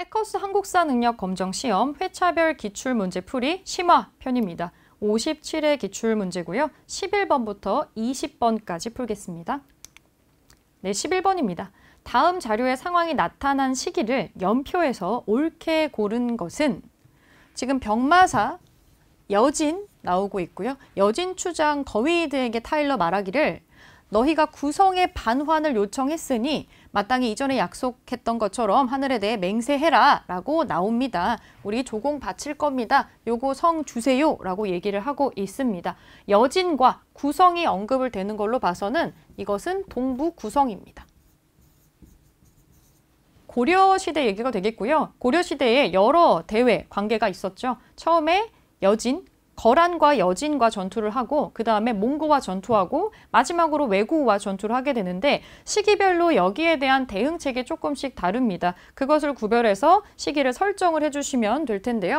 해커스 한국사 능력 검정 시험 회차별 기출 문제 풀이 심화 편입니다. 5 7회 기출 문제고요. 11번부터 20번까지 풀겠습니다. 네, 11번입니다. 다음 자료의 상황이 나타난 시기를 연표에서 옳게 고른 것은 지금 병마사, 여진 나오고 있고요. 여진 추장 거위드에게 타일러 말하기를 너희가 구성의 반환을 요청했으니 마땅히 이전에 약속했던 것처럼 하늘에 대해 맹세해라 라고 나옵니다. 우리 조공 바칠 겁니다. 요거 성 주세요 라고 얘기를 하고 있습니다. 여진과 구성이 언급을 되는 걸로 봐서는 이것은 동부 구성입니다. 고려시대 얘기가 되겠고요. 고려시대에 여러 대회 관계가 있었죠. 처음에 여진, 거란과 여진과 전투를 하고 그 다음에 몽고와 전투하고 마지막으로 외구와 전투를 하게 되는데 시기별로 여기에 대한 대응책이 조금씩 다릅니다. 그것을 구별해서 시기를 설정을 해주시면 될 텐데요.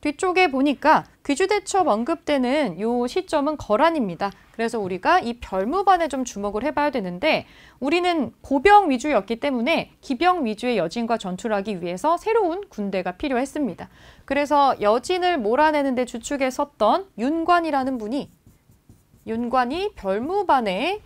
뒤쪽에 보니까 귀주대첩 언급되는 요 시점은 거란입니다. 그래서 우리가 이 별무반에 좀 주목을 해봐야 되는데 우리는 보병 위주였기 때문에 기병 위주의 여진과 전투를 하기 위해서 새로운 군대가 필요했습니다. 그래서 여진을 몰아내는 데 주축에 섰던 윤관이라는 분이 윤관이 별무반에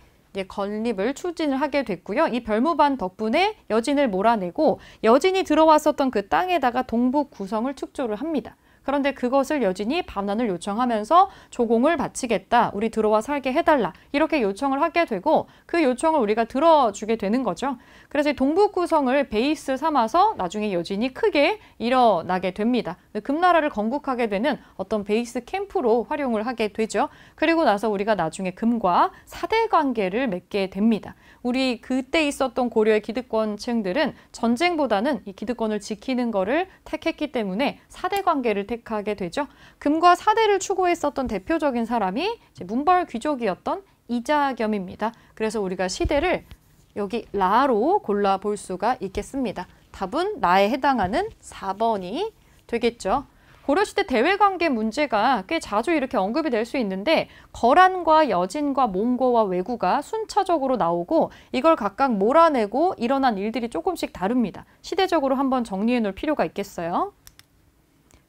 건립을 추진을 하게 됐고요. 이 별무반 덕분에 여진을 몰아내고 여진이 들어왔었던 그 땅에다가 동북 구성을 축조를 합니다. 그런데 그것을 여진이 반환을 요청하면서 조공을 바치겠다. 우리 들어와 살게 해달라. 이렇게 요청을 하게 되고 그 요청을 우리가 들어주게 되는 거죠. 그래서 동북 구성을 베이스 삼아서 나중에 여진이 크게 일어나게 됩니다. 금나라를 건국하게 되는 어떤 베이스 캠프로 활용을 하게 되죠. 그리고 나서 우리가 나중에 금과 사대 관계를 맺게 됩니다. 우리 그때 있었던 고려의 기득권층들은 전쟁보다는 이 기득권을 지키는 거를 택했기 때문에 사대 관계를 택 선택하게 되죠. 금과 사대를 추구했었던 대표적인 사람이 문벌 귀족이었던 이자겸입니다. 그래서 우리가 시대를 여기 라로 골라볼 수가 있겠습니다. 답은 라에 해당하는 4번이 되겠죠. 고려시대 대외관계 문제가 꽤 자주 이렇게 언급이 될 수 있는데 거란과 여진과 몽고와 왜구가 순차적으로 나오고 이걸 각각 몰아내고 일어난 일들이 조금씩 다릅니다. 시대적으로 한번 정리해 놓을 필요가 있겠어요.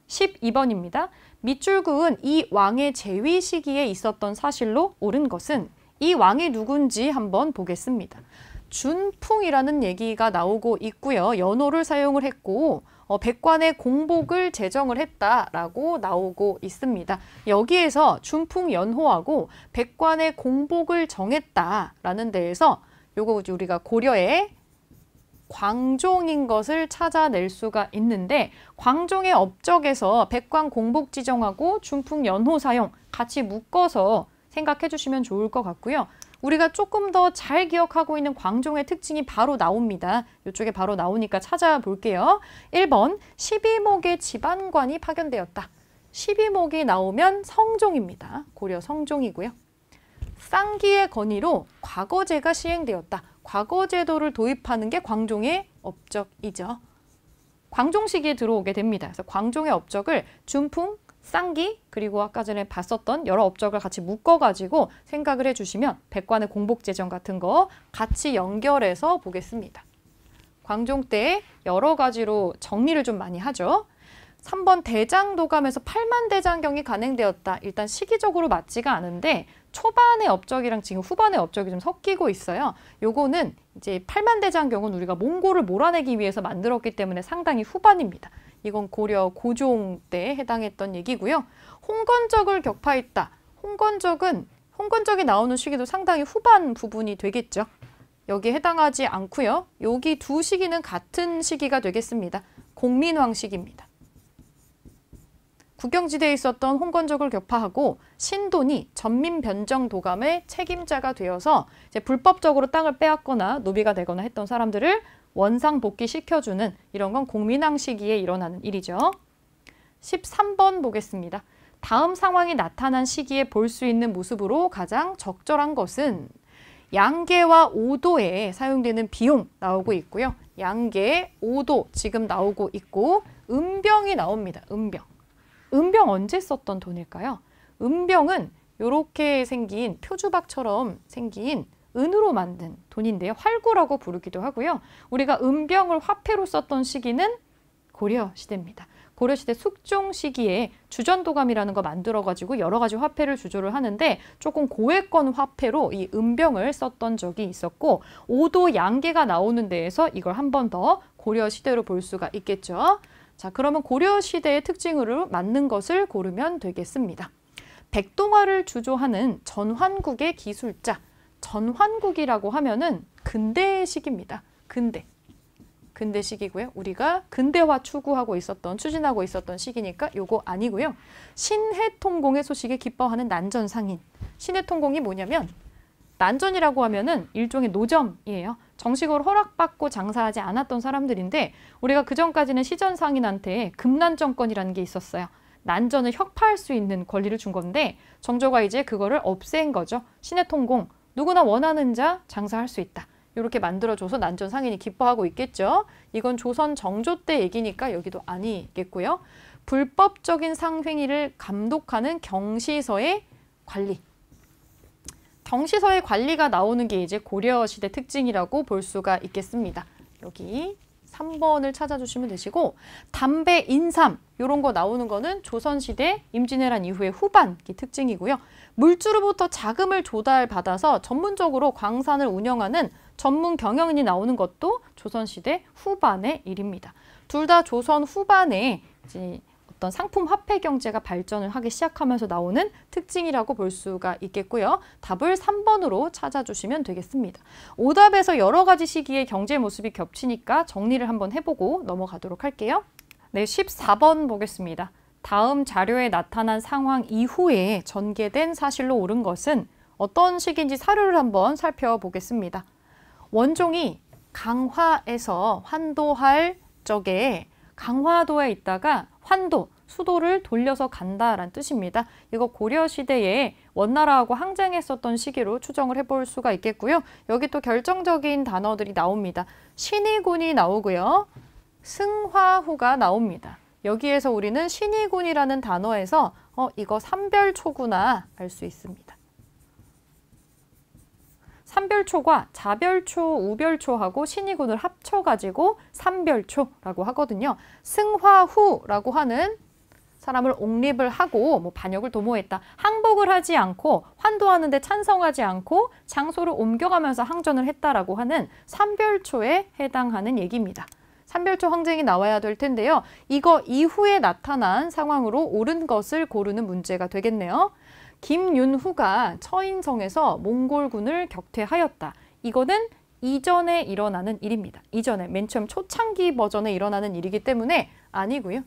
12번입니다. 밑줄그은 이 왕의 재위 시기에 있었던 사실로 옳은 것은 이 왕이 누군지 한번 보겠습니다. 준풍이라는 얘기가 나오고 있고요. 연호를 사용을 했고 어, 백관의 공복을 제정을 했다라고 나오고 있습니다. 여기에서 준풍 연호하고 백관의 공복을 정했다라는 데에서 요거 우리가 고려의 광종인 것을 찾아낼 수가 있는데 광종의 업적에서 백광 공복 지정하고 중풍 연호 사용 같이 묶어서 생각해 주시면 좋을 것 같고요. 우리가 조금 더 잘 기억하고 있는 광종의 특징이 바로 나옵니다. 이쪽에 바로 나오니까 찾아볼게요. 1번 12목의 집안관이 파견되었다. 12목이 나오면 성종입니다. 고려 성종이고요. 쌍기의 건의로 과거제가 시행되었다. 과거제도를 도입하는 게 광종의 업적이죠. 광종 시기에 들어오게 됩니다. 그래서 광종의 업적을 준풍, 쌍기, 그리고 아까 전에 봤었던 여러 업적을 같이 묶어가지고 생각을 해주시면 백관의 공복제정 같은 거 같이 연결해서 보겠습니다. 광종 때 여러 가지로 정리를 좀 많이 하죠. 3번 대장도감에서 8만 대장경이 간행되었다. 일단 시기적으로 맞지가 않은데 초반의 업적이랑 지금 후반의 업적이 좀 섞이고 있어요. 요거는 이제 팔만대장경은 우리가 몽골을 몰아내기 위해서 만들었기 때문에 상당히 후반입니다. 이건 고려 고종 때에 해당했던 얘기고요. 홍건적을 격파했다. 홍건적은 홍건적이 나오는 시기도 상당히 후반 부분이 되겠죠. 여기에 해당하지 않고요. 여기 두 시기는 같은 시기가 되겠습니다. 공민왕 시기입니다. 국경지대에 있었던 홍건적을 격파하고 신돈이 전민변정도감의 책임자가 되어서 불법적으로 땅을 빼앗거나 노비가 되거나 했던 사람들을 원상복귀 시켜주는 이런 건 공민왕 시기에 일어나는 일이죠. 13번 보겠습니다. 다음 상황이 나타난 시기에 볼 수 있는 모습으로 가장 적절한 것은 양계와 오도에 사용되는 비용 나오고 있고요. 양계, 오도 지금 나오고 있고 음병이 나옵니다. 음병. 은병 언제 썼던 돈일까요? 은병은 이렇게 생긴 표주박처럼 생긴 은으로 만든 돈인데요. 활구라고 부르기도 하고요. 우리가 은병을 화폐로 썼던 시기는 고려시대입니다. 고려시대 숙종 시기에 주전도감이라는 거 만들어가지고 여러 가지 화폐를 주조를 하는데 조금 고액권 화폐로 이 은병을 썼던 적이 있었고 오도 양계가 나오는 데에서 이걸 한 번 더 고려시대로 볼 수가 있겠죠. 자, 그러면 고려 시대의 특징으로 맞는 것을 고르면 되겠습니다. 백동화를 주조하는 전환국의 기술자. 전환국이라고 하면은 근대식입니다. 근대. 근대 시기고요. 우리가 근대화 추구하고 있었던 추진하고 있었던 시기니까 요거 아니고요. 신해통공의 소식에 기뻐하는 난전상인. 신해통공이 뭐냐면 난전이라고 하면은 일종의 노점이에요. 정식으로 허락받고 장사하지 않았던 사람들인데 우리가 그전까지는 시전상인한테 금난정권이라는 게 있었어요. 난전을 혁파할 수 있는 권리를 준 건데 정조가 이제 그거를 없앤 거죠. 신의 통공, 누구나 원하는 자 장사할 수 있다. 이렇게 만들어줘서 난전 상인이 기뻐하고 있겠죠. 이건 조선 정조 때 얘기니까 여기도 아니겠고요. 불법적인 상행위를 감독하는 경시서의 관리, 정시서의 관리가 나오는 게 이제 고려시대 특징이라고 볼 수가 있겠습니다. 여기 3번을 찾아주시면 되시고 담배, 인삼 이런 거 나오는 거는 조선시대 임진왜란 이후의 후반기 특징이고요. 물주로부터 자금을 조달받아서 전문적으로 광산을 운영하는 전문 경영인이 나오는 것도 조선시대 후반의 일입니다. 둘 다 조선 후반에 어떤 상품 화폐 경제가 발전을 하기 시작하면서 나오는 특징이라고 볼 수가 있겠고요. 답을 3번으로 찾아주시면 되겠습니다. 오답에서 여러 가지 시기의 경제 모습이 겹치니까 정리를 한번 해보고 넘어가도록 할게요. 네, 14번 보겠습니다. 다음 자료에 나타난 상황 이후에 전개된 사실로 옳은 것은 어떤 식인지 사료를 한번 살펴보겠습니다. 원종이 강화에서 환도할 적에 강화도에 있다가 환도, 수도를 돌려서 간다라는 뜻입니다. 이거 고려 시대에 원나라하고 항쟁했었던 시기로 추정을 해볼 수가 있겠고요. 여기 또 결정적인 단어들이 나옵니다. 신의군이 나오고요. 승화후가 나옵니다. 여기에서 우리는 신의군이라는 단어에서 어, 이거 삼별초구나 알 수 있습니다. 삼별초가 자별초, 우별초하고 신이군을 합쳐가지고 삼별초라고 하거든요. 승화후라고 하는 사람을 옹립을 하고 뭐 반역을 도모했다. 항복을 하지 않고 환도하는데 찬성하지 않고 장소를 옮겨가면서 항전을 했다라고 하는 삼별초에 해당하는 얘기입니다. 삼별초 항쟁이 나와야 될 텐데요. 이거 이후에 나타난 상황으로 옳은 것을 고르는 문제가 되겠네요. 김윤후가 처인성에서 몽골군을 격퇴하였다. 이거는 이전에 일어나는 일입니다. 이전에 맨 처음 초창기 버전에 일어나는 일이기 때문에 아니고요.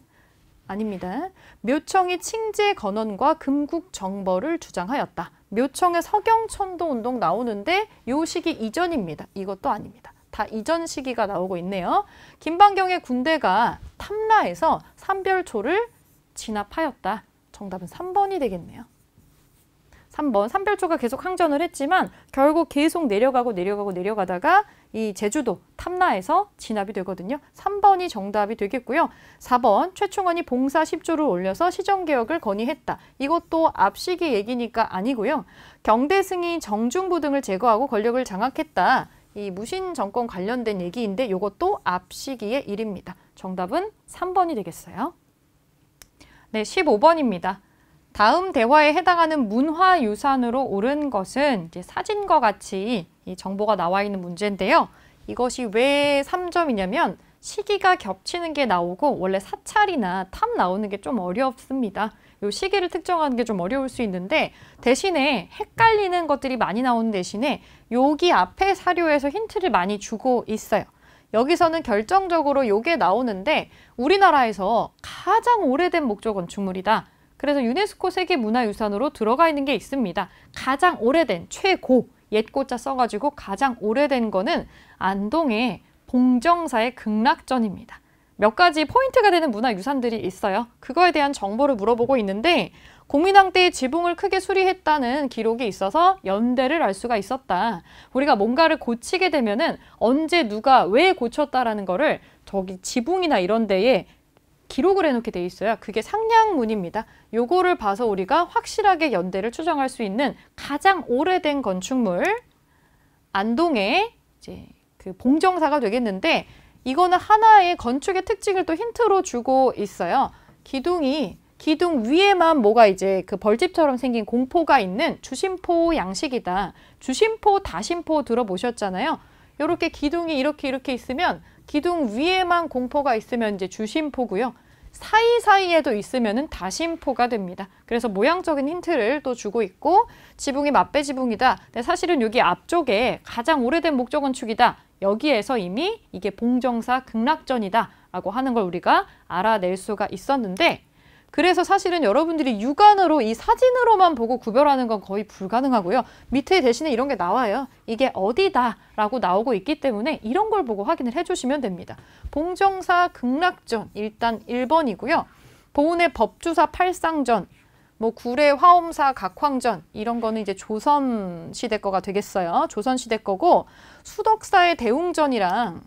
아닙니다. 묘청이 칭제 건원과 금국 정벌을 주장하였다. 묘청의 서경천도 운동 나오는데 요 시기 이전입니다. 이것도 아닙니다. 다 이전 시기가 나오고 있네요. 김방경의 군대가 탐라에서 삼별초를 진압하였다. 정답은 3번이 되겠네요. 한번 삼별초가 계속 항전을 했지만 결국 계속 내려가고 내려가고 내려가다가 이 제주도 탐라에서 진압이 되거든요. 3번이 정답이 되겠고요. 4번 최충원이 봉사 10조를 올려서 시정개혁을 건의했다. 이것도 앞시기 얘기니까 아니고요. 경대승이 정중부 등을 제거하고 권력을 장악했다. 이 무신 정권 관련된 얘기인데 이것도 앞시기의 일입니다. 정답은 3번이 되겠어요. 네, 15번입니다. 다음 대화에 해당하는 문화유산으로 오른 것은 이제 사진과 같이 이 정보가 나와 있는 문제인데요. 이것이 왜 3점이냐면 시기가 겹치는 게 나오고 원래 사찰이나 탑 나오는 게 좀 어렵습니다. 요 시기를 특정하는 게 좀 어려울 수 있는데 대신에 헷갈리는 것들이 많이 나오는 대신에 여기 앞에 사료에서 힌트를 많이 주고 있어요. 여기서는 결정적으로 요게 나오는데 우리나라에서 가장 오래된 목조 건축물이다. 그래서 유네스코 세계문화유산으로 들어가 있는 게 있습니다. 가장 오래된 최고 옛고자 써가지고 가장 오래된 거는 안동의 봉정사의 극락전입니다. 몇 가지 포인트가 되는 문화유산들이 있어요. 그거에 대한 정보를 물어보고 있는데 공민왕 때 지붕을 크게 수리했다는 기록이 있어서 연대를 알 수가 있었다. 우리가 뭔가를 고치게 되면은 언제 누가 왜 고쳤다라는 거를 저기 지붕이나 이런 데에 기록을 해놓게 돼 있어요. 그게 상량문입니다. 요거를 봐서 우리가 확실하게 연대를 추정할 수 있는 가장 오래된 건축물 안동의 이제 그 봉정사가 되겠는데 이거는 하나의 건축의 특징을 또 힌트로 주고 있어요. 기둥이 기둥 위에만 뭐가 이제 그 벌집처럼 생긴 공포가 있는 주심포 양식이다. 주심포, 다심포 들어보셨잖아요. 이렇게 기둥이 이렇게 이렇게 있으면 기둥 위에만 공포가 있으면 이제 주심포고요. 사이사이에도 있으면 다심포가 됩니다. 그래서 모양적인 힌트를 또 주고 있고 지붕이 맞배 지붕이다. 근데 사실은 여기 앞쪽에 가장 오래된 목적원축이다 여기에서 이미 이게 봉정사 극락전이다 라고 하는 걸 우리가 알아낼 수가 있었는데 그래서 사실은 여러분들이 육안으로 이 사진으로만 보고 구별하는 건 거의 불가능하고요. 밑에 대신에 이런 게 나와요. 이게 어디다라고 나오고 있기 때문에 이런 걸 보고 확인을 해주시면 됩니다. 봉정사 극락전 일단 1번이고요. 보은의 법주사 팔상전 뭐 구례 화엄사 각황전 이런 거는 이제 조선 시대 거가 되겠어요. 조선 시대 거고 수덕사의 대웅전이랑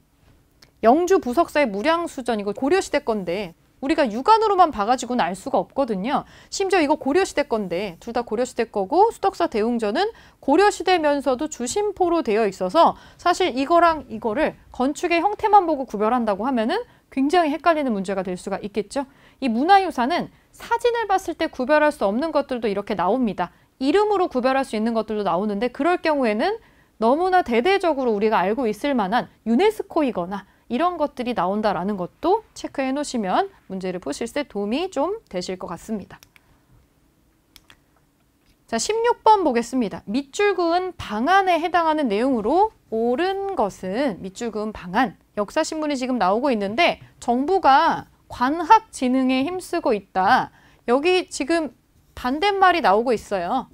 영주 부석사의 무량수전 이거 고려 시대 건데 우리가 육안으로만 봐가지고는 알 수가 없거든요. 심지어 이거 고려시대 건데 둘 다 고려시대 거고 수덕사 대웅전은 고려시대면서도 주심포로 되어 있어서 사실 이거랑 이거를 건축의 형태만 보고 구별한다고 하면은 굉장히 헷갈리는 문제가 될 수가 있겠죠. 이 문화유산은 사진을 봤을 때 구별할 수 없는 것들도 이렇게 나옵니다. 이름으로 구별할 수 있는 것들도 나오는데 그럴 경우에는 너무나 대대적으로 우리가 알고 있을 만한 유네스코이거나 이런 것들이 나온다라는 것도 체크해 놓으시면 문제를 푸실때 도움이 좀 되실 것 같습니다. 자, 16번 보겠습니다. 밑줄 그은 방안에 해당하는 내용으로 옳은 것은 밑줄 그은 방안, 역사신문이 지금 나오고 있는데 정부가 관학 진흥에 힘쓰고 있다. 여기 지금 반대말이 나오고 있어요.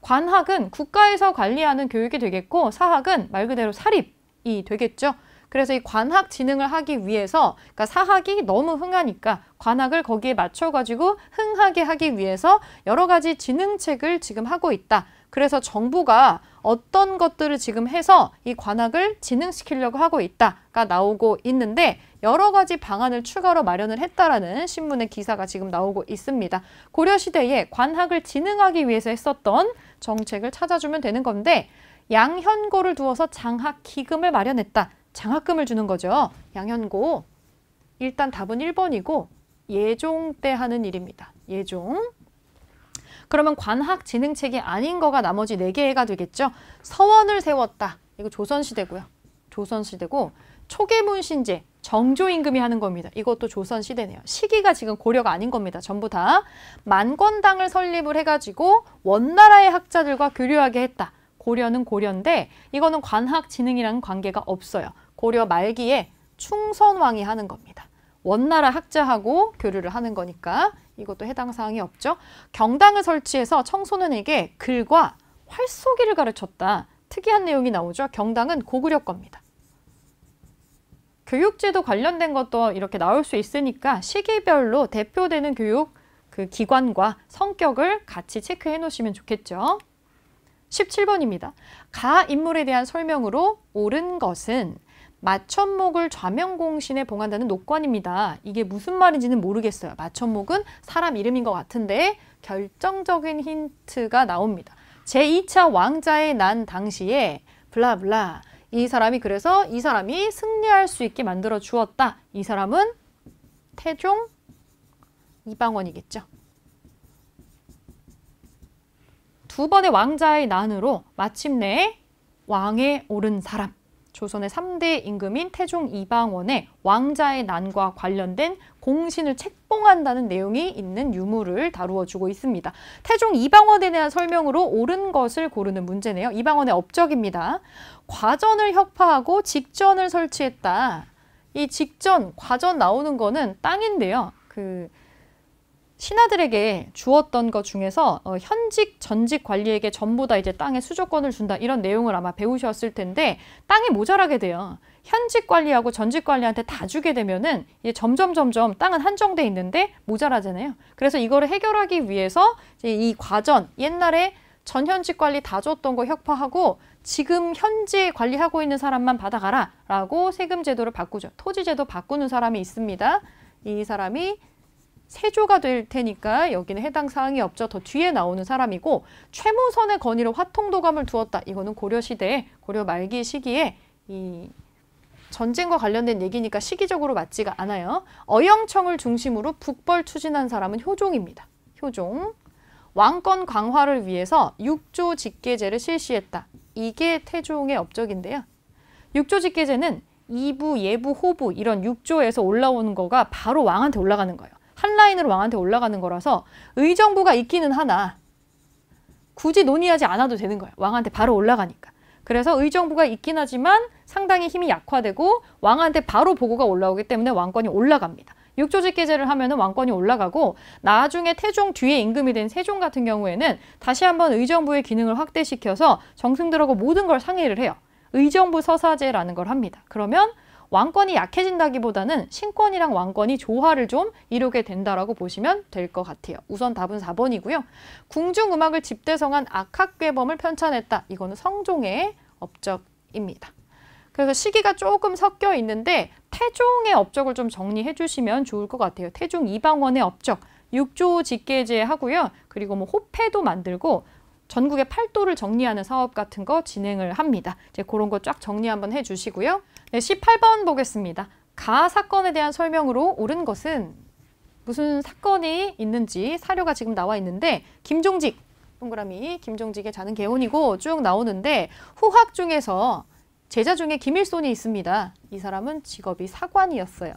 관학은 국가에서 관리하는 교육이 되겠고 사학은 말 그대로 사립이 되겠죠. 그래서 이 관학 진흥을 하기 위해서 그러니까 사학이 너무 흥하니까 관학을 거기에 맞춰가지고 흥하게 하기 위해서 여러 가지 진흥책을 지금 하고 있다. 그래서 정부가 어떤 것들을 지금 해서 이 관악을 진흥시키려고 하고 있다가 나오고 있는데 여러 가지 방안을 추가로 마련을 했다라는 신문의 기사가 지금 나오고 있습니다. 고려시대에 관학을 진흥하기 위해서 했었던 정책을 찾아주면 되는 건데 양현고를 두어서 장학 기금을 마련했다. 장학금을 주는 거죠. 양현고. 일단 답은 1번이고 예종 때 하는 일입니다. 예종. 그러면 관학진흥책이 아닌 거가 나머지 4개가 되겠죠. 서원을 세웠다. 이거 조선시대고요. 조선시대고 초계문신제, 정조임금이 하는 겁니다. 이것도 조선시대네요. 시기가 지금 고려가 아닌 겁니다. 전부 다 만권당을 설립을 해가지고 원나라의 학자들과 교류하게 했다. 고려는 고려인데 이거는 관학진흥이라는 관계가 없어요. 고려 말기에 충선왕이 하는 겁니다. 원나라 학자하고 교류를 하는 거니까 이것도 해당 사항이 없죠. 경당을 설치해서 청소년에게 글과 활쏘기를 가르쳤다. 특이한 내용이 나오죠. 경당은 고구려 겁니다. 교육제도 관련된 것도 이렇게 나올 수 있으니까 시기별로 대표되는 교육 그 기관과 성격을 같이 체크해 놓으시면 좋겠죠. 17번입니다. 가 인물에 대한 설명으로 옳은 것은 마천목을 좌명공신에 봉한다는 녹관입니다. 이게 무슨 말인지는 모르겠어요. 마천목은 사람 이름인 것 같은데 결정적인 힌트가 나옵니다. 제2차 왕자의 난 당시에 블라블라 이 사람이 그래서 이 사람이 승리할 수 있게 만들어 주었다. 이 사람은 태종 이방원이겠죠. 두 번의 왕자의 난으로 마침내 왕에 오른 사람 조선의 3대 임금인 태종 이방원의 왕자의 난과 관련된 공신을 책봉한다는 내용이 있는 유물을 다루어주고 있습니다. 태종 이방원에 대한 설명으로 옳은 것을 고르는 문제네요. 이방원의 업적입니다. 과전을 혁파하고 직전을 설치했다. 이 직전, 과전 나오는 거는 땅인데요. 그 신하들에게 주었던 것 중에서 어, 현직 전직 관리에게 전부 다 이제 땅의 수조권을 준다 이런 내용을 아마 배우셨을 텐데 땅이 모자라게 돼요. 현직 관리하고 전직 관리한테 다 주게 되면은 이제 점점 점점 땅은 한정돼 있는데 모자라잖아요. 그래서 이거를 해결하기 위해서 이제 이 과전 옛날에 전현직 관리 다 줬던 거 혁파하고 지금 현재 관리하고 있는 사람만 받아가라 라고 세금 제도를 바꾸죠. 토지 제도 바꾸는 사람이 있습니다. 이 사람이 세조가 될 테니까 여기는 해당 사항이 없죠. 더 뒤에 나오는 사람이고 최무선의 건의로 화통도감을 두었다. 이거는 고려시대 고려 말기 시기에 이 전쟁과 관련된 얘기니까 시기적으로 맞지가 않아요. 어영청을 중심으로 북벌 추진한 사람은 효종입니다. 효종. 왕권 강화를 위해서 육조 직계제를 실시했다. 이게 태종의 업적인데요. 육조 직계제는 이부, 예부, 호부 이런 육조에서 올라오는 거가 바로 왕한테 올라가는 거예요. 한 라인으로 왕한테 올라가는 거라서 의정부가 있기는 하나 굳이 논의하지 않아도 되는 거예요. 왕한테 바로 올라가니까. 그래서 의정부가 있긴 하지만 상당히 힘이 약화되고 왕한테 바로 보고가 올라오기 때문에 왕권이 올라갑니다. 육조직 개제를 하면 은 왕권이 올라가고 나중에 태종 뒤에 임금이 된 세종 같은 경우에는 다시 한번 의정부의 기능을 확대시켜서 정승들하고 모든 걸 상의를 해요. 의정부 서사제라는 걸 합니다. 그러면 왕권이 약해진다기보다는 신권이랑 왕권이 조화를 좀 이루게 된다라고 보시면 될 것 같아요. 우선 답은 4번이고요. 궁중음악을 집대성한 악학괴범을 편찬했다. 이거는 성종의 업적입니다. 그래서 시기가 조금 섞여 있는데 태종의 업적을 좀 정리해 주시면 좋을 것 같아요. 태종 이방원의 업적, 육조 직계제 하고요. 그리고 뭐 호패도 만들고 전국의 팔도를 정리하는 사업 같은 거 진행을 합니다. 이제 그런 거 쫙 정리 한번 해주시고요. 네, 18번 보겠습니다. 가 사건에 대한 설명으로 옳은 것은 무슨 사건이 있는지 사료가 지금 나와 있는데 김종직 동그라미 김종직의 자는 개운이고 쭉 나오는데 후학 중에서 제자 중에 김일손이 있습니다. 이 사람은 직업이 사관이었어요.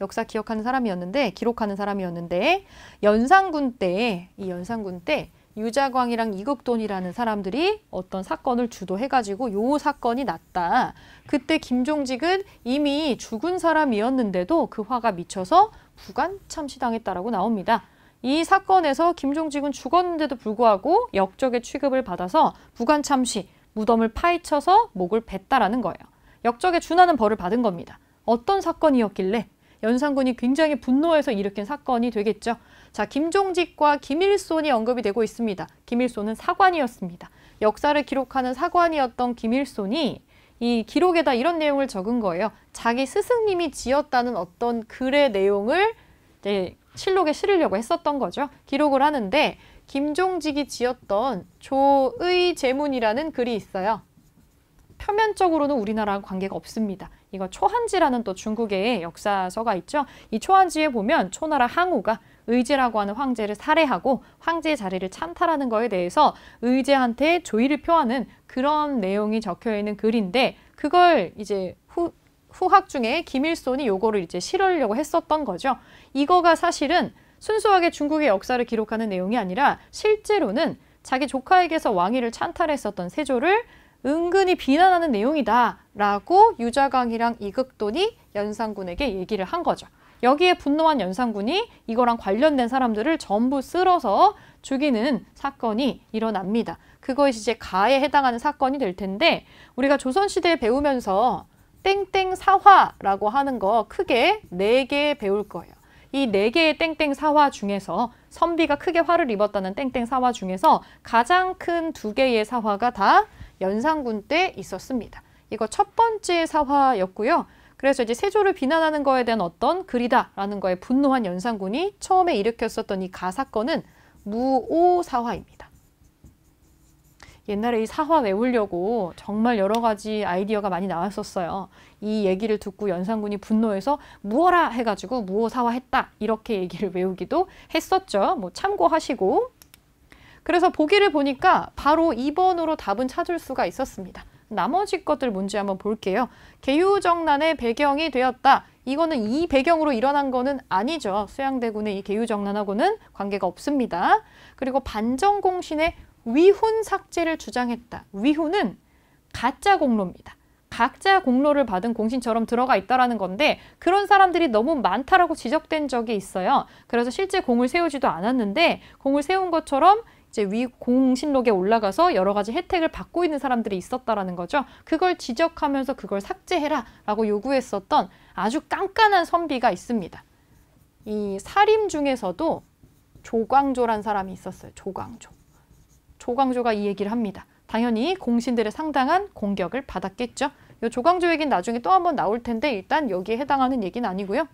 역사 기억하는 사람이었는데 기록하는 사람이었는데 연산군 때 이 연산군 때 유자광이랑 이극돈이라는 사람들이 어떤 사건을 주도해가지고 요 사건이 났다. 그때 김종직은 이미 죽은 사람이었는데도 그 화가 미쳐서 부관참시당했다라고 나옵니다. 이 사건에서 김종직은 죽었는데도 불구하고 역적의 취급을 받아서 부관참시, 무덤을 파헤쳐서 목을 뱉다라는 거예요. 역적의 준하는 벌을 받은 겁니다. 어떤 사건이었길래 연산군이 굉장히 분노해서 일으킨 사건이 되겠죠. 자, 김종직과 김일손이 언급이 되고 있습니다. 김일손은 사관이었습니다. 역사를 기록하는 사관이었던 김일손이 이 기록에다 이런 내용을 적은 거예요. 자기 스승님이 지었다는 어떤 글의 내용을 이제 실록에 실으려고 했었던 거죠. 기록을 하는데 김종직이 지었던 조의 제문이라는 글이 있어요. 표면적으로는 우리나라와 관계가 없습니다. 이거 초한지라는 또 중국의 역사서가 있죠. 이 초한지에 보면 초나라 항우가 의제라고 하는 황제를 살해하고 황제 의 자리를 찬탈하는 거에 대해서 의제한테 조의를 표하는 그런 내용이 적혀 있는 글인데 그걸 이제 후, 후학 중에 김일손이 요거를 이제 실으려고 했었던 거죠. 이거가 사실은 순수하게 중국의 역사를 기록하는 내용이 아니라 실제로는 자기 조카에게서 왕위를 찬탈했었던 세조를 은근히 비난하는 내용이다라고 유자강이랑 이극돈이 연산군에게 얘기를 한 거죠. 여기에 분노한 연산군이 이거랑 관련된 사람들을 전부 쓸어서 죽이는 사건이 일어납니다. 그것이 이제 가에 해당하는 사건이 될 텐데 우리가 조선시대 배우면서 땡땡사화라고 하는 거 크게 네 개 배울 거예요. 이 네 개의 땡땡사화 중에서 선비가 크게 화를 입었다는 땡땡사화 중에서 가장 큰 두 개의 사화가 다 연산군 때 있었습니다. 이거 첫 번째 사화였고요. 그래서 이제 세조를 비난하는 거에 대한 어떤 글이다라는 거에 분노한 연산군이 처음에 일으켰었던 이 가사건은 무오사화입니다. 옛날에 이 사화 외우려고 정말 여러 가지 아이디어가 많이 나왔었어요. 이 얘기를 듣고 연산군이 분노해서 무어라 해가지고 무오사화 했다 이렇게 얘기를 외우기도 했었죠. 뭐 참고하시고 그래서 보기를 보니까 바로 2번으로 답은 찾을 수가 있었습니다. 나머지 것들 문제 한번 볼게요. 개유정난의 배경이 되었다. 이거는 이 배경으로 일어난 거는 아니죠. 수양대군의 이 개유정난하고는 관계가 없습니다. 그리고 반정공신의 위훈 삭제를 주장했다. 위훈은 가짜 공로입니다. 각자 공로를 받은 공신처럼 들어가 있다라는 건데 그런 사람들이 너무 많다라고 지적된 적이 있어요. 그래서 실제 공을 세우지도 않았는데 공을 세운 것처럼 이제 위 공신록에 올라가서 여러 가지 혜택을 받고 있는 사람들이 있었다라는 거죠. 그걸 지적하면서 그걸 삭제해라라고 요구했었던 아주 깐깐한 선비가 있습니다. 이 사림 중에서도 조광조란 사람이 있었어요. 조광조. 조광조가 이 얘기를 합니다. 당연히 공신들의 상당한 공격을 받았겠죠. 이 조광조 얘기는 나중에 또 한 번 나올 텐데 일단 여기에 해당하는 얘기는 아니고요.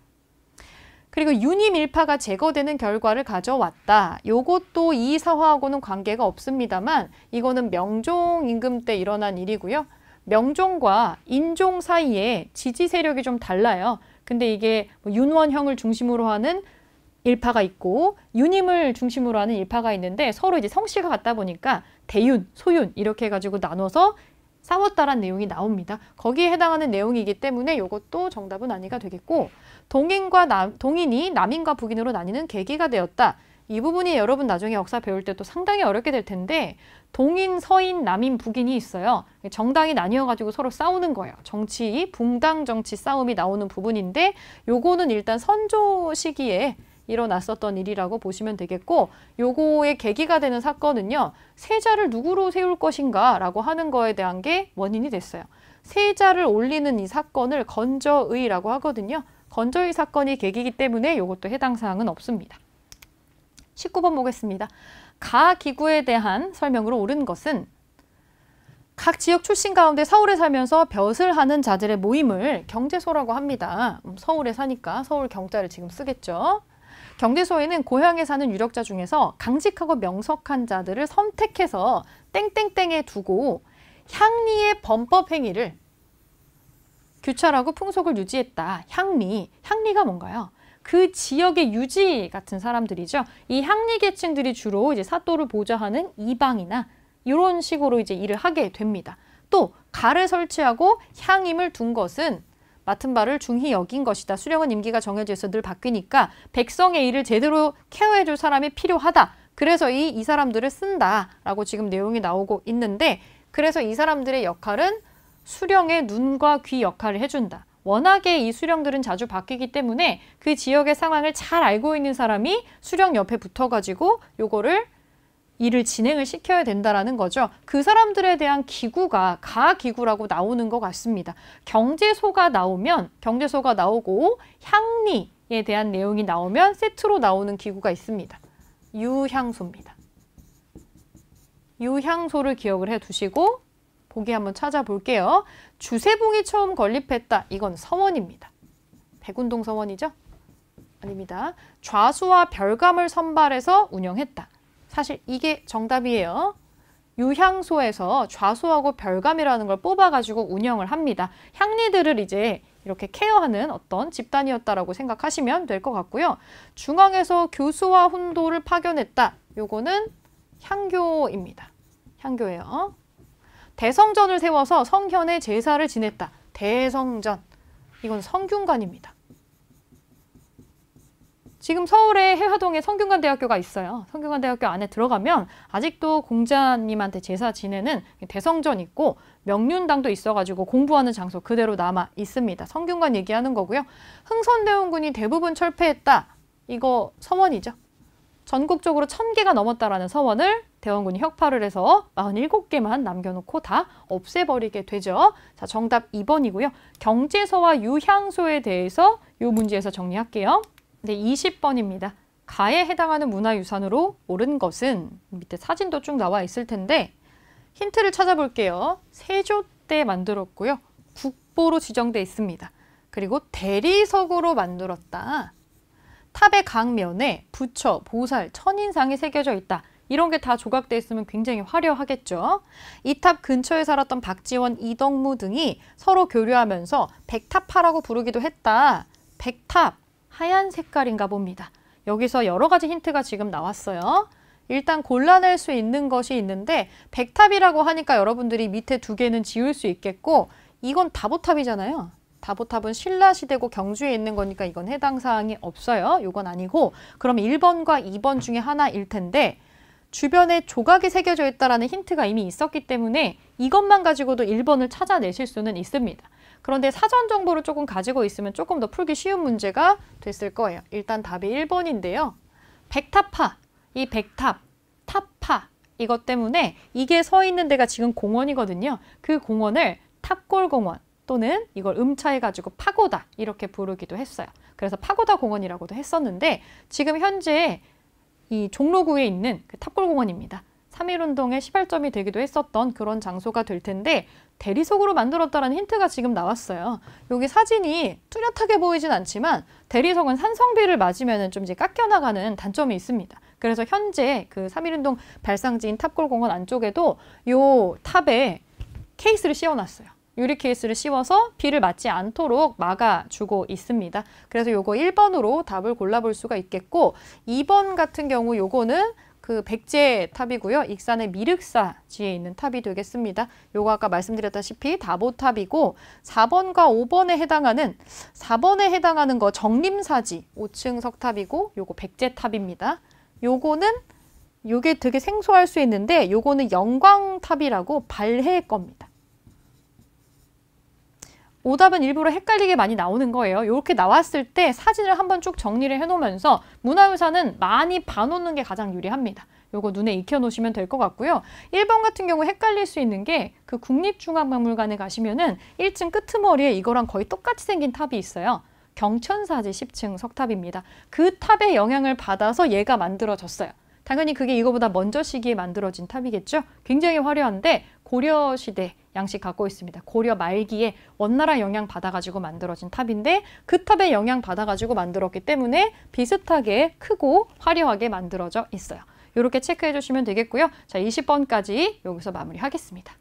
그리고 유니일파가 제거되는 결과를 가져왔다. 요것도 이 사화하고는 관계가 없습니다만 이거는 명종 임금 때 일어난 일이고요. 명종과 인종 사이에 지지 세력이 좀 달라요. 근데 이게 뭐 윤원형을 중심으로 하는 일파가 있고 윤임을 중심으로 하는 일파가 있는데 서로 이제 성씨가 같다 보니까 대윤, 소윤 이렇게 해가지고 나눠서 싸웠다란 내용이 나옵니다. 거기에 해당하는 내용이기 때문에 이것도 정답은 아니가 되겠고 동인과 남, 동인이 남인과 북인으로 나뉘는 계기가 되었다. 이 부분이 여러분 나중에 역사 배울 때도 상당히 어렵게 될 텐데 동인, 서인, 남인, 북인이 있어요. 정당이 나뉘어가지고 서로 싸우는 거예요. 정치, 붕당 정치 싸움이 나오는 부분인데 요거는 일단 선조 시기에 일어났었던 일이라고 보시면 되겠고 요거의 계기가 되는 사건은요. 세자를 누구로 세울 것인가 라고 하는 거에 대한 게 원인이 됐어요. 세자를 올리는 이 사건을 건저의라고 하거든요. 건조위 사건이 계기이기 때문에 이것도 해당 사항은 없습니다. 19번 보겠습니다. 가 기구에 대한 설명으로 옳은 것은 각 지역 출신 가운데 서울에 살면서 벼슬 하는 자들의 모임을 경제소라고 합니다. 음, 서울에 사니까 서울 경자를 지금 쓰겠죠. 경제소에는 고향에 사는 유력자 중에서 강직하고 명석한 자들을 선택해서 땡땡땡에 두고 향리의 범법 행위를 규철하고 풍속을 유지했다. 향리, 향리가 뭔가요? 그 지역의 유지 같은 사람들이죠. 이 향리 계층들이 주로 이제 사또를 보좌하는 이방이나 이런 식으로 이제 일을 하게 됩니다. 또 가를 설치하고 향임을 둔 것은 맡은 바를 중히 여긴 것이다. 수령은 임기가 정해져 있어 늘 바뀌니까 백성의 일을 제대로 케어해줄 사람이 필요하다. 그래서 이, 이 사람들을 쓴다라고 지금 내용이 나오고 있는데 그래서 이 사람들의 역할은 수령의 눈과 귀 역할을 해준다. 워낙에 이 수령들은 자주 바뀌기 때문에 그 지역의 상황을 잘 알고 있는 사람이 수령 옆에 붙어가지고 요거를 일을 진행을 시켜야 된다라는 거죠. 그 사람들에 대한 기구가 가기구라고 나오는 것 같습니다. 경제소가 나오면 경제소가 나오고 향리에 대한 내용이 나오면 세트로 나오는 기구가 있습니다. 유향소입니다. 유향소를 기억을 해두시고 보기 한번 찾아볼게요. 주세봉이 처음 건립했다. 이건 서원입니다. 백운동 서원이죠? 아닙니다. 좌수와 별감을 선발해서 운영했다. 사실 이게 정답이에요. 유향소에서 좌수하고 별감이라는 걸 뽑아가지고 운영을 합니다. 향리들을 이제 이렇게 케어하는 어떤 집단이었다라고 생각하시면 될 것 같고요. 중앙에서 교수와 훈도를 파견했다. 요거는 향교입니다. 향교예요. 대성전을 세워서 성현의 제사를 지냈다. 대성전. 이건 성균관입니다. 지금 서울의 해화동에 성균관대학교가 있어요. 성균관대학교 안에 들어가면 아직도 공자님한테 제사 지내는 대성전 있고 명륜당도 있어가지고 공부하는 장소 그대로 남아 있습니다. 성균관 얘기하는 거고요. 흥선대원군이 대부분 철폐했다. 이거 서원이죠. 전국적으로 1 0 0 0개가 넘었다라는 서원을 대원군이 혁파를 해서 47개만 남겨놓고 다 없애버리게 되죠. 자, 정답 2번이고요. 경제서와 유향소에 대해서 이 문제에서 정리할게요. 네, 20번입니다. 가에 해당하는 문화유산으로 옳은 것은 밑에 사진도 쭉 나와 있을 텐데 힌트를 찾아볼게요. 세조 때 만들었고요. 국보로 지정돼 있습니다. 그리고 대리석으로 만들었다. 탑의 각 면에 부처, 보살, 천인상이 새겨져 있다. 이런 게 다조각되어 있으면 굉장히 화려하겠죠. 이 탑 근처에 살았던 박지원, 이덕무 등이 서로 교류하면서 백탑파라고 부르기도 했다. 백탑, 하얀 색깔인가 봅니다. 여기서 여러 가지 힌트가 지금 나왔어요. 일단 골라낼 수 있는 것이 있는데 백탑이라고 하니까 여러분들이 밑에 두 개는 지울 수 있겠고 이건 다보탑이잖아요. 다보탑은 신라시대고 경주에 있는 거니까 이건 해당 사항이 없어요. 이건 아니고 그럼 1번과 2번 중에 하나일 텐데 주변에 조각이 새겨져 있다는 라 힌트가 이미 있었기 때문에 이것만 가지고도 1번을 찾아내실 수는 있습니다. 그런데 사전 정보를 조금 가지고 있으면 조금 더 풀기 쉬운 문제가 됐을 거예요. 일단 답이 1번인데요. 백탑파, 이 백탑, 탑파 이것 때문에 이게 서 있는 데가 지금 공원이거든요. 그 공원을 탑골공원, 또는 이걸 음차해가지고 파고다 이렇게 부르기도 했어요. 그래서 파고다 공원이라고도 했었는데 지금 현재 이 종로구에 있는 그 탑골공원입니다. 3.1운동의 시발점이 되기도 했었던 그런 장소가 될 텐데 대리석으로 만들었다는 힌트가 지금 나왔어요. 여기 사진이 뚜렷하게 보이진 않지만 대리석은 산성비를 맞으면 좀 이제 깎여나가는 단점이 있습니다. 그래서 현재 그 3.1운동 발상지인 탑골공원 안쪽에도 요 탑에 케이스를 씌워놨어요. 유리케이스를 씌워서 비를 맞지 않도록 막아주고 있습니다. 그래서 요거 1번으로 답을 골라볼 수가 있겠고 2번 같은 경우 요거는 그 백제 탑이고요. 익산의 미륵사 지에 있는 탑이 되겠습니다. 요거 아까 말씀드렸다시피 다보탑이고 4번과 5번에 해당하는 4번에 해당하는 거 정림사지 5층 석탑이고 요거 백제 탑입니다. 요거는 요게 되게 생소할 수 있는데 요거는 영광탑이라고 발해일 겁니다. 오답은 일부러 헷갈리게 많이 나오는 거예요. 이렇게 나왔을 때 사진을 한번 쭉 정리를 해놓으면서 문화유산은 많이 봐놓는 게 가장 유리합니다. 요거 눈에 익혀놓으시면 될 것 같고요. 1번 같은 경우 헷갈릴 수 있는 게 그 국립중앙박물관에 가시면은 1층 끄트머리에 이거랑 거의 똑같이 생긴 탑이 있어요. 경천사지 10층 석탑입니다. 그 탑의 영향을 받아서 얘가 만들어졌어요. 당연히 그게 이거보다 먼저 시기에 만들어진 탑이겠죠. 굉장히 화려한데 고려 시대 양식 갖고 있습니다. 고려 말기에 원나라 영향 받아가지고 만들어진 탑인데 그탑의 영향 받아가지고 만들었기 때문에 비슷하게 크고 화려하게 만들어져 있어요. 이렇게 체크해 주시면 되겠고요. 자, 20번까지 여기서 마무리하겠습니다.